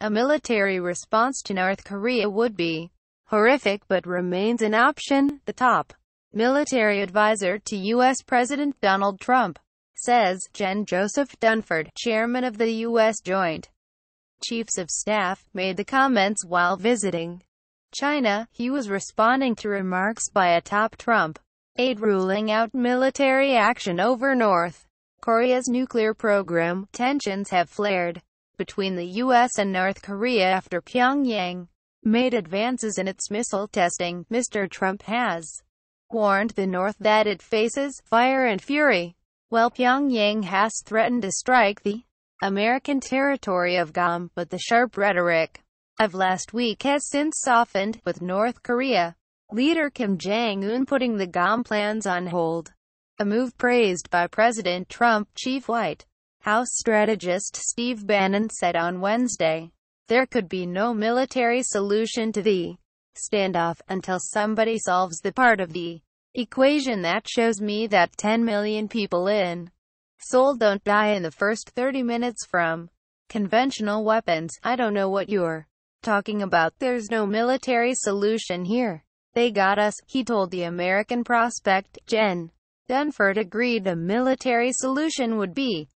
A military response to North Korea would be horrific but remains an option, the top military advisor to U.S. President Donald Trump says, Gen. Joseph Dunford, chairman of the U.S. Joint Chiefs of Staff, made the comments while visiting China. He was responding to remarks by a top Trump aide ruling out military action over North Korea's nuclear program. Tensions have flared between the U.S. and North Korea after Pyongyang made advances in its missile testing, Mr. Trump has warned the North that it faces fire and fury, while Pyongyang has threatened to strike the American territory of Guam, but the sharp rhetoric of last week has since softened, with North Korea leader Kim Jong-un putting the GOM plans on hold, a move praised by President Trump, Chief White. House strategist Steve Bannon said on Wednesday. There could be no military solution to the standoff until somebody solves the part of the equation that shows me that 10 million people in Seoul don't die in the first 30 minutes from conventional weapons. I don't know what you're talking about. There's no military solution here. They got us, he told the American prospect, Jen. Dunford agreed a military solution would be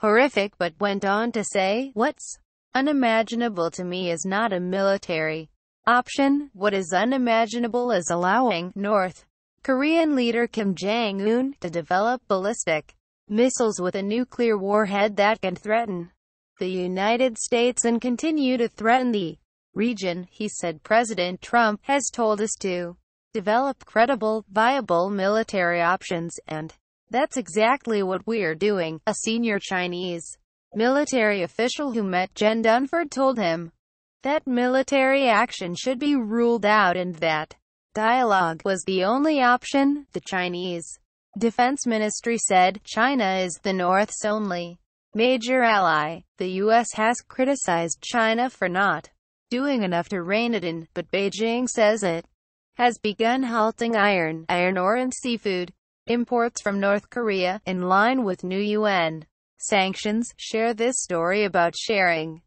horrific but went on to say, What's unimaginable to me is not a military option. What is unimaginable is allowing North Korean leader Kim Jong-un to develop ballistic missiles with a nuclear warhead that can threaten the United States and continue to threaten the region, he said President Trump has told us to develop credible, viable military options and that's exactly what we're doing, a senior Chinese military official who met Jen Dunford told him that military action should be ruled out and that dialogue was the only option, the Chinese Defense Ministry said. China is the North's only major ally. The U.S. has criticized China for not doing enough to rein it in, but Beijing says it has begun halting iron, iron ore and seafood imports from North Korea, in line with new UN sanctions. Share this story about sharing.